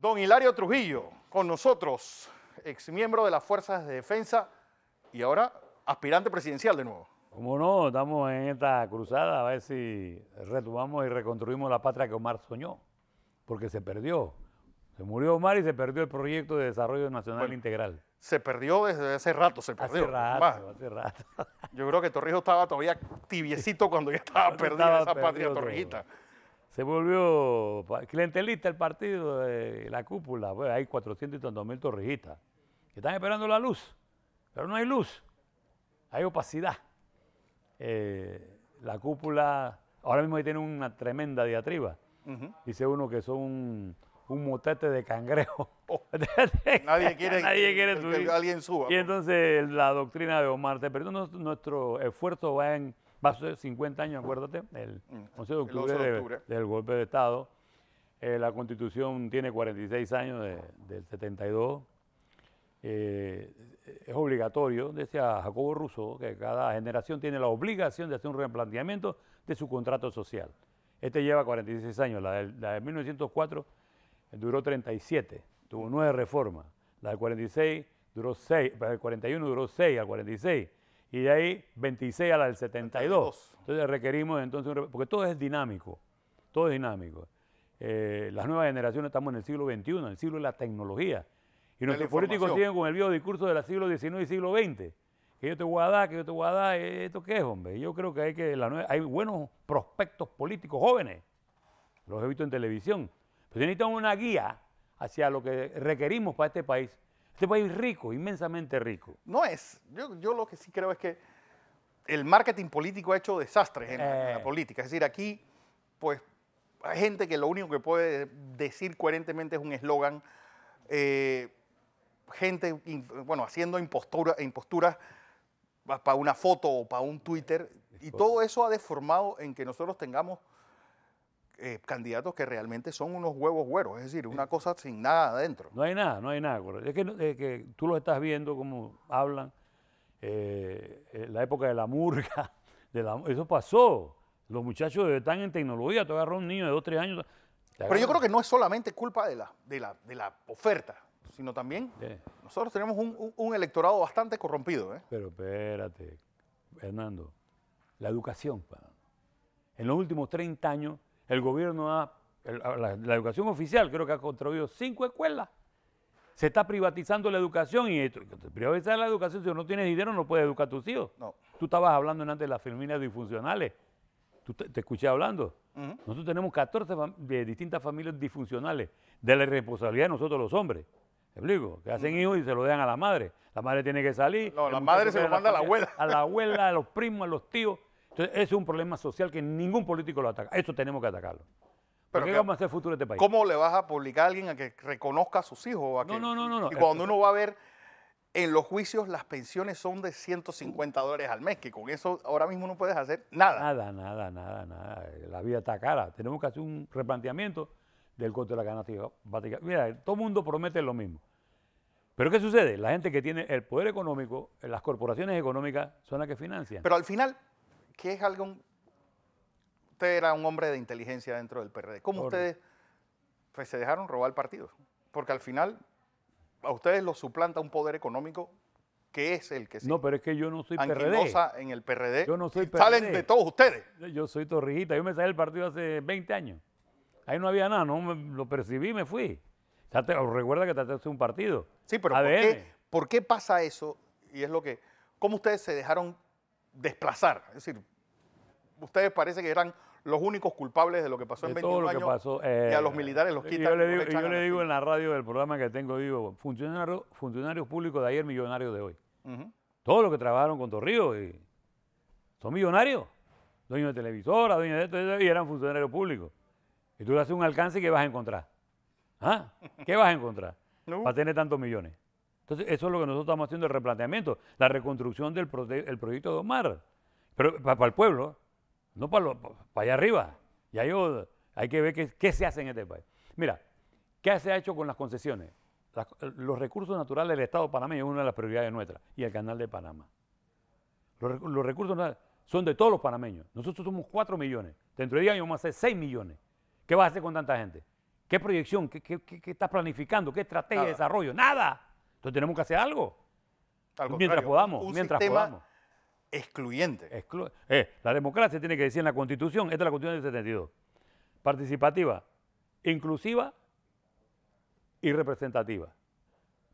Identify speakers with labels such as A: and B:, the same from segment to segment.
A: Don Hilario Trujillo, con nosotros, ex miembro de las Fuerzas de Defensa y ahora aspirante presidencial de nuevo.
B: Como no, estamos en esta cruzada a ver si retomamos y reconstruimos la patria que Omar soñó, porque se perdió. Se murió Omar y se perdió el proyecto de desarrollo nacional integral. Se
A: perdió desde hace rato, se perdió. Hace rato, hace rato. Yo creo que Torrijos estaba todavía tibiecito cuando ya estaba perdida esa patria Torrijita
B: se volvió clientelista el partido de la cúpula. Pues, hay 400 y tantos mil torrijistas que están esperando la luz, pero no hay luz, hay opacidad. Eh, la cúpula ahora mismo ahí tiene una tremenda diatriba. Dice uno que son un, motete de cangrejo. nadie quiere, que alguien suba. Y entonces la doctrina de Omar, pero nuestro esfuerzo va en va a ser 50 años, acuérdate, el 11 mm, de octubre, del golpe de Estado. Eh, la constitución tiene 46 años del 72. Eh, es obligatorio, decía Jacobo Russo, que cada generación tiene la obligación de hacer un replanteamiento de su contrato social. Este lleva 46 años, la de, 1904 eh, duró 37, tuvo nueve reformas, la del 46 duró 6, el 41 duró 6 al 46, y de ahí 26 a la del 72. Entonces requerimos entonces, porque todo es dinámico, todo es dinámico. Eh, las nuevas generaciones estamos en el siglo XXI, en el siglo de la tecnología.
A: Y nuestros políticos siguen
B: con el viejo discurso del siglo XIX y siglo XX. Que yo te voy a dar, que yo te voy a dar, eh, ¿esto qué es, hombre? Yo creo que hay que, hay buenos prospectos políticos jóvenes, los he visto en televisión, pero necesitan una guía hacia lo que requerimos para este país. Este país rico, inmensamente rico.
A: No es. Yo, lo que sí creo es que el marketing político ha hecho desastres en, la eh. política. Es decir, aquí, pues, hay gente que lo único que puede decir coherentemente es un eslogan. Eh, gente, bueno, haciendo impostura, imposturas para una foto o para un Twitter. Y todo eso ha deformado en que nosotros tengamos eh, candidatos que realmente son unos huevos güeros, es decir, una cosa sin nada adentro.
B: No hay nada, no hay nada. Es que, tú lo estás viendo como hablan, eh, eh, la época de la murga, eso pasó. Los muchachos
A: están en tecnología, te agarró un niño de dos, tres años. Pero yo creo que no es solamente culpa de la, de la, oferta, sino también nosotros tenemos un, electorado bastante corrompido. ¿eh?
B: Pero espérate, Hernando, la educación. En los últimos 30 años el gobierno ha, la, educación oficial creo que ha construido cinco escuelas. Se está privatizando la educación y esto, privatizar la educación, si no tienes dinero no puedes educar a tus hijos. No. Tú estabas hablando antes de las familias disfuncionales. te, escuché hablando. Nosotros tenemos 14 distintas familias disfuncionales de la responsabilidad de nosotros los hombres. ¿Te explico? Que hacen hijos y se lo dejan a la madre. La madre tiene que salir. No, la madre se lo manda a la abuela. A la abuela, a los primos, a los tíos. Entonces, ese es un problema social que ningún político lo ataca. Eso tenemos que atacarlo. Pero ¿Qué vamos a hacer futuro de
A: este país? ¿Cómo le vas a publicar a alguien a que reconozca a sus hijos? A no, no, no, no, Y cuando uno va a ver en los juicios las pensiones son de 150 dólares al mes, que con eso ahora mismo no puedes hacer nada.
B: Nada, nada, nada, nada. La vida está cara. Tenemos que hacer un replanteamiento del costo de la ganancia. Mira, todo el mundo promete lo mismo. Pero ¿qué sucede? La gente que tiene el poder económico, las corporaciones económicas son las que financian. Pero al
A: final, ¿Qué es algo? Usted era un hombre de inteligencia dentro del PRD. ¿Cómo ustedes pues, se dejaron robar el partido? Porque al final a ustedes lo suplanta un poder económico que es el que
B: No, pero es que yo no soy PRD. PRD.
A: en el PRD. Yo
B: no soy PRD. Salen de todos ustedes. Yo soy torrijita. Yo me salí del partido hace 20 años. Ahí no había nada. No lo percibí me fui.
A: Te, recuerda que trataste un partido. Sí, pero ¿por qué, ¿por qué pasa eso? Y es lo que... ¿Cómo ustedes se dejaron desplazar. Es decir, ustedes parece que eran los únicos culpables de lo que pasó en 21 lo años. Que pasó, y a eh, los militares los quitan. Yo le digo, yo le digo en la
B: radio del programa que tengo, digo, funcionarios públicos de ayer, millonarios de hoy. Todos los que trabajaron con y son millonarios. Dueños de televisora, dueños de esto, y eran funcionarios públicos. Y tú le haces un alcance y ¿qué vas a encontrar? ¿Ah? ¿Qué vas a encontrar? ¿Va a tener tantos millones. Entonces, eso es lo que nosotros estamos haciendo, el replanteamiento, la reconstrucción del proyecto de Omar. Pero para, el pueblo, no para, allá arriba. Y ahí hay que ver qué, se hace en este país. Mira, ¿qué se ha hecho con las concesiones? los recursos naturales del Estado panameño es una de las prioridades nuestras y el canal de Panamá. Los, recursos naturales son de todos los panameños. Nosotros somos 4 millones. Dentro de 10 años vamos a hacer 6 millones. ¿Qué vas a hacer con tanta gente? ¿Qué proyección? ¿Qué, estás planificando? ¿Qué estrategia de desarrollo? Nada. Entonces tenemos que hacer algo. mientras podamos, mientras podamos. Excluyente. Eh, la democracia tiene que decir en la Constitución, esta es la Constitución del 72, participativa, inclusiva y representativa.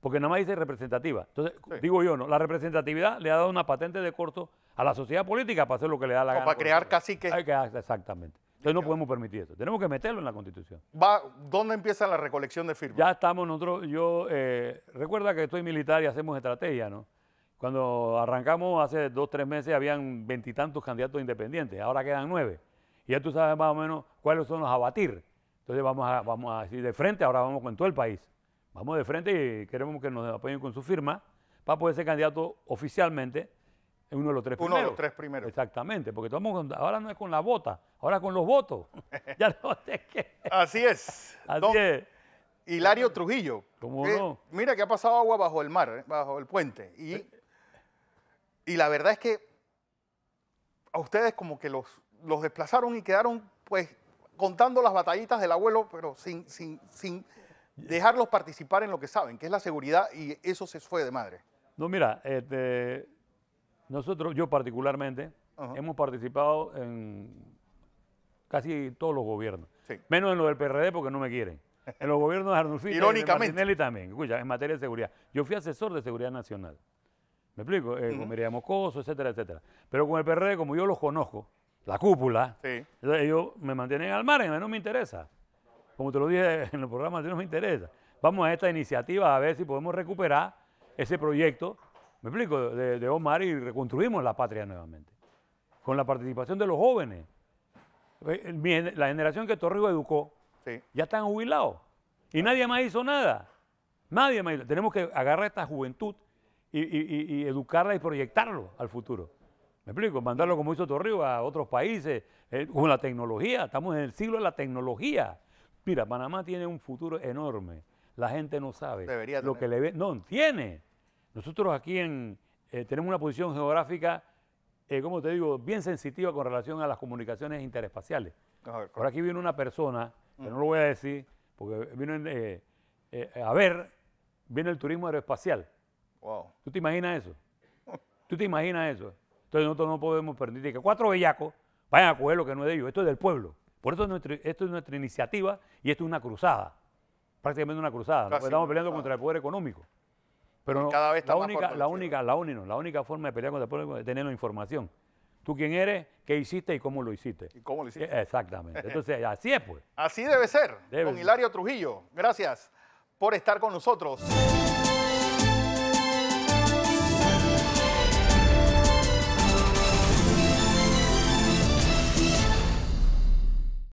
B: Porque nada más dice representativa. Entonces, digo yo, ¿no? La representatividad le ha dado una patente de corto a la sociedad política para hacer lo que le da la gana. Para crear que. Exactamente. Entonces no podemos permitir eso. Tenemos que meterlo en la Constitución. Va, ¿Dónde empieza la recolección de firmas? Ya estamos nosotros, yo, eh, recuerda que estoy militar y hacemos estrategia, ¿no? Cuando arrancamos hace dos, tres meses habían veintitantos candidatos independientes, ahora quedan nueve. Y ya tú sabes más o menos cuáles son los a batir. Entonces vamos a, vamos a decir de frente, ahora vamos con todo el país. Vamos de frente y queremos que nos apoyen con su firma para poder ser candidato oficialmente uno de los tres primeros. los tres primeros. Exactamente, porque con, ahora no es con la bota, ahora
A: con los votos. ya Así es. Hilario Trujillo. Mira que ha pasado agua bajo el mar, eh, bajo el puente. Y, y la verdad es que a ustedes como que los, los desplazaron y quedaron pues contando las batallitas del abuelo, pero sin, sin, sin dejarlos participar en lo que saben, que es la seguridad, y eso se fue de madre.
B: No, mira, este nosotros, yo particularmente, hemos participado en casi todos los gobiernos. Menos en los del PRD porque no me quieren. En los gobiernos de Arnulfito Irónicamente. y también, escucha, en materia de seguridad. Yo fui asesor de seguridad nacional. ¿Me explico? Eh, con Miriam Moscoso, etcétera, etcétera. Pero con el PRD, como yo los conozco, la cúpula, ellos me mantienen al margen, no me interesa. Como te lo dije en el programa, no me interesa. Vamos a esta iniciativa a ver si podemos recuperar ese proyecto me explico, de, Omar y reconstruimos la patria nuevamente, con la participación de los jóvenes. Eh, eh, la generación que Torrijos educó ya están jubilados y nadie más hizo nada. Nadie más Tenemos que agarrar esta juventud y, educarla y proyectarlo al futuro. ¿Me explico? Mandarlo como hizo Torrijos a otros países eh, con la tecnología. Estamos en el siglo de la tecnología. Mira, Panamá tiene un futuro enorme. La gente no sabe. lo que le ve, no tiene. Nosotros aquí eh, tenemos una posición geográfica, eh, como te digo, bien sensitiva con relación a las comunicaciones interespaciales. Ahora aquí viene una persona, mm. que no lo voy a decir, porque vino eh, a ver, viene el turismo aeroespacial. Wow. ¿Tú te imaginas eso? ¿Tú te imaginas eso? Entonces nosotros no podemos permitir que cuatro bellacos vayan a coger lo que no es de ellos. Esto es del pueblo. Por eso esto es nuestra iniciativa y esto es una cruzada. Prácticamente una cruzada. estamos peleando contra el poder económico. Pero cada vez la única, la única, la forma de pelear contra el pueblo es tener la información. Tú quién eres, qué hiciste y cómo lo hiciste. Y cómo lo hiciste. Eh,
A: exactamente. Entonces, así es pues. Así debe ser. con Hilario Trujillo. Gracias por estar con nosotros.